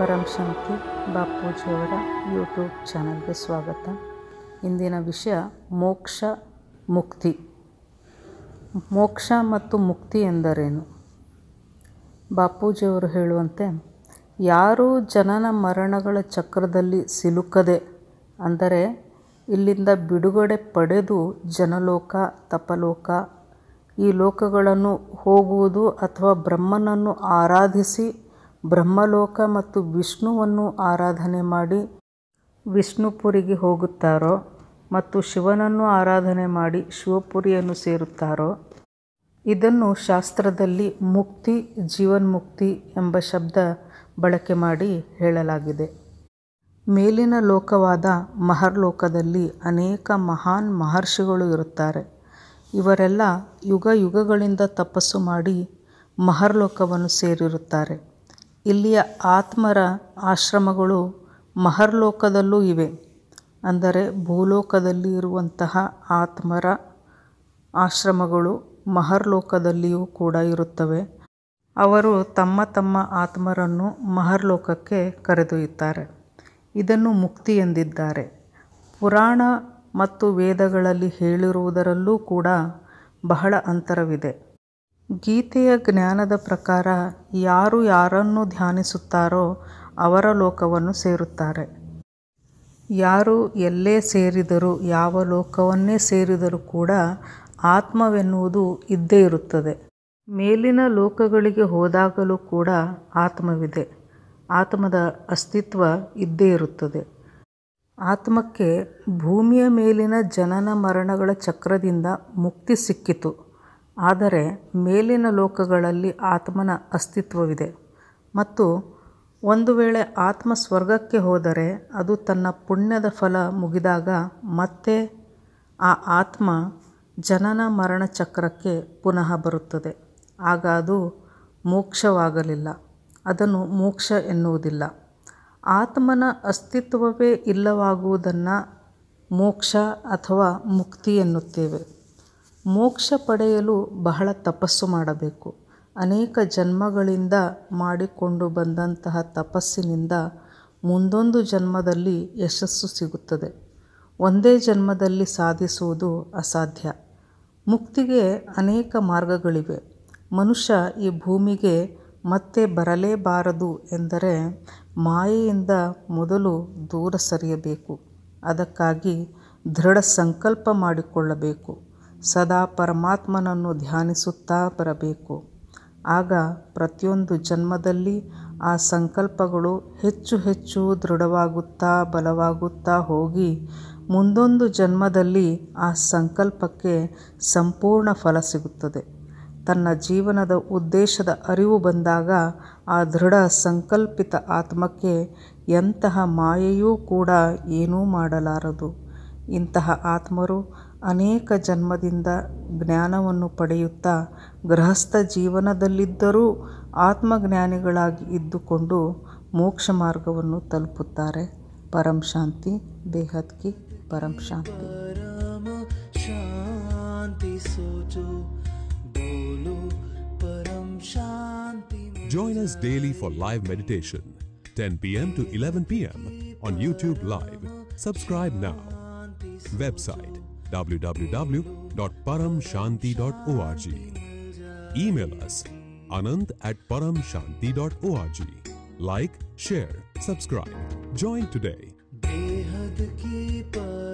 ಪರಂ ಬಾಪೂಜಿಯವರ YouTube ಚಾನಲ್ಗೆ ಸ್ವಾಗತ ಇಂದಿನ ವಿಷಯ ಮೋಕ್ಷ ಮುಕ್ತಿ ಮೋಕ್ಷ ಮತ್ತು ಮುಕ್ತಿ ಎಂದರೇನು ಬಾಪೂಜಿಯವರು ಹೇಳುವಂತೆ ಯಾರೂ ಜನನ ಮರಣಗಳ ಚಕ್ರದಲ್ಲಿ ಸಿಲುಕದೆ ಅಂದರೆ ಇಲ್ಲಿಂದ ಬಿಡುಗಡೆ ಪಡೆದು ಜನಲೋಕ ತಪಲೋಕ ಈ ಲೋಕಗಳನ್ನು ಹೋಗುವುದು ಅಥವಾ ಬ್ರಹ್ಮನನ್ನು ಆರಾಧಿಸಿ ಬ್ರಹ್ಮಲೋಕ ಮತ್ತು ವಿಷ್ಣುವನ್ನು ಆರಾಧನೆ ಮಾಡಿ ವಿಷ್ಣುಪುರಿಗೆ ಹೋಗುತ್ತಾರೋ ಮತ್ತು ಶಿವನನ್ನು ಆರಾಧನೆ ಮಾಡಿ ಶಿವಪುರಿಯನ್ನು ಸೇರುತ್ತಾರೋ ಇದನ್ನು ಶಾಸ್ತ್ರದಲ್ಲಿ ಮುಕ್ತಿ ಜೀವನ್ಮುಕ್ತಿ ಎಂಬ ಶಬ್ದ ಬಳಕೆ ಮಾಡಿ ಹೇಳಲಾಗಿದೆ ಮೇಲಿನ ಲೋಕವಾದ ಮಹರ್ಲೋಕದಲ್ಲಿ ಅನೇಕ ಮಹಾನ್ ಮಹರ್ಷಿಗಳು ಇರುತ್ತಾರೆ ಇವರೆಲ್ಲ ಯುಗ ಯುಗಗಳಿಂದ ತಪಸ್ಸು ಮಾಡಿ ಮಹರ್ಲೋಕವನ್ನು ಸೇರಿರುತ್ತಾರೆ ಇಲ್ಲಿಯ ಆತ್ಮರ ಆಶ್ರಮಗಳು ಮಹರ್ಲೋಕದಲ್ಲೂ ಇವೆ ಅಂದರೆ ಭೂಲೋಕದಲ್ಲಿ ಇರುವಂತಹ ಆತ್ಮರ ಆಶ್ರಮಗಳು ಮಹರ್ಲೋಕದಲ್ಲಿಯೂ ಕೂಡ ಇರುತ್ತವೆ ಅವರು ತಮ್ಮ ತಮ್ಮ ಆತ್ಮರನ್ನು ಮಹರ್ಲೋಕಕ್ಕೆ ಕರೆದೊಯ್ಯುತ್ತಾರೆ ಇದನ್ನು ಮುಕ್ತಿ ಎಂದಿದ್ದಾರೆ ಪುರಾಣ ಮತ್ತು ವೇದಗಳಲ್ಲಿ ಹೇಳಿರುವುದರಲ್ಲೂ ಕೂಡ ಬಹಳ ಅಂತರವಿದೆ ಗೀತೆಯ ಜ್ಞಾನದ ಪ್ರಕಾರ ಯಾರು ಯಾರನ್ನು ಧ್ಯಾನಿಸುತ್ತಾರೋ ಅವರ ಲೋಕವನ್ನು ಸೇರುತ್ತಾರೆ. ಯಾರು ಎಲ್ಲೇ ಸೇರಿದರೂ ಯಾವ ಲೋಕವನ್ನೇ ಸೇರಿದರೂ ಕೂಡ ಆತ್ಮವೆನ್ನುವುದು ಇದ್ದೇ ಇರುತ್ತದೆ. ಮೇಲಿನ ಲೋಕಗಳಿಗೆ ಹೋದಾಗಲೂ ಕೂಡ ಆತ್ಮವಿದೆ. ಆತ್ಮದ ಅಸ್ತಿತ್ವ ಇದ್ದೇ ಇರುತ್ತದೆ. ಆತ್ಮಕ್ಕೆ ಭೂಮಿಯ ಮೇಲಿನ ಜನನ ಮರಣಗಳ ಚಕ್ರದಿಂದ ಮುಕ್ತಿ ಸಿಕ್ಕಿತು. ಆದರೆ ಮೇಲಿನ ಲೋಕಗಳಲ್ಲಿ ಆತ್ಮನ ಅಸ್ತಿತ್ವವಿದೆ ಮತ್ತು ಒಂದು ವೇಳೆ ಆತ್ಮ ಸ್ವರ್ಗಕ್ಕೆ ಹೋದರೆ ಅದು ತನ್ನ ಪುಣ್ಯದ ಫಲ ಮುಗಿದಾಗ ಮತ್ತೆ ಆ ಆತ್ಮ ಜನನ ಮರಣ ಚಕ್ರಕ್ಕೆ ಪುನಃ ಬರುತ್ತದೆ ಆಗ ಅದು ಮೋಕ್ಷವಾಗಲಿಲ್ಲ ಅದನ್ನು ಮೋಕ್ಷ ಎನ್ನುವುದಿಲ್ಲ ಆತ್ಮನ ಅಸ್ತಿತ್ವವೇ ಇಲ್ಲವಾಗುವುದನ್ನು ಮೋಕ್ಷ ಅಥವಾ ಮುಕ್ತಿ ಎನ್ನುತ್ತೇವೆ ಮೋಕ್ಷ ಪಡೆಯಲು ಬಹಳ ತಪಸ್ಸು ಮಾಡಬೇಕು ಅನೇಕ ಜನ್ಮಗಳಿಂದ ಮಾಡಿಕೊಂಡು ಬಂದಂತಹ ತಪಸ್ಸಿನಿಂದ ಮುಂದೊಂದು ಜನ್ಮದಲ್ಲಿ ಯಶಸ್ಸು ಸಿಗುತ್ತದೆ ಒಂದೇ ಜನ್ಮದಲ್ಲಿ ಸಾಧಿಸುವುದು ಅಸಾಧ್ಯ ಮುಕ್ತಿಗೆ ಅನೇಕ ಮಾರ್ಗಗಳಿವೆ ಮನುಷ್ಯ ಈ ಭೂಮಿಗೆ ಮತ್ತೆ ಬರಲೇಬಾರದು ಎಂದರೆ ಮಾಯೆಯಿಂದ ಮೊದಲು ದೂರ ಸರಿಯಬೇಕು ಅದಕ್ಕಾಗಿ ದೃಢ ಸಂಕಲ್ಪ ಮಾಡಿಕೊಳ್ಳಬೇಕು ಸದಾ ಪರಮಾತ್ಮನನ್ನು ಧ್ಯಾನಿಸುತ್ತಾ ಬರಬೇಕು ಆಗ ಪ್ರತಿಯೊಂದು ಜನ್ಮದಲ್ಲಿ ಆ ಸಂಕಲ್ಪಗಳು ಹೆಚ್ಚು ಹೆಚ್ಚು ದೃಢವಾಗುತ್ತಾ ಬಲವಾಗುತ್ತಾ ಹೋಗಿ ಮುಂದೊಂದು ಜನ್ಮದಲ್ಲಿ ಆ ಸಂಕಲ್ಪಕ್ಕೆ ಸಂಪೂರ್ಣ ಫಲ ಸಿಗುತ್ತದೆ ತನ್ನ ಜೀವನದ ಉದ್ದೇಶದ ಅರಿವು ಬಂದಾಗ ಆ ದೃಢ ಸಂಕಲ್ಪಿತ ಆತ್ಮಕ್ಕೆ ಎಂತಹ ಮಾಯೆಯೂ ಕೂಡ ಏನೂ ಮಾಡಲಾರದು ಇಂತಹ ಆತ್ಮರು ಅನೇಕ ಜನ್ಮದಿಂದ ಜ್ಞಾನವನ್ನು ಪಡೆಯುತ್ತಾ ಗೃಹಸ್ಥ ಜೀವನದಲ್ಲಿದ್ದರೂ ಆತ್ಮಜ್ಞಾನಿಗಳಾಗಿ ಇದ್ದುಕೊಂಡು ಮೋಕ್ಷ ಮಾರ್ಗವನ್ನು ತಲುಪುತ್ತಾರೆ ಪರಂ ಶಾಂತಿ ಬೇಹದ್ ಪರಂ ಶಾಂತಿ Join us daily for live meditation, 10 p.m. to 11 p.m. on YouTube Live. Subscribe now. Website www.paramshanti.org. Email us anand at paramshanti.org. Like, share, subscribe. Join today. behad ki par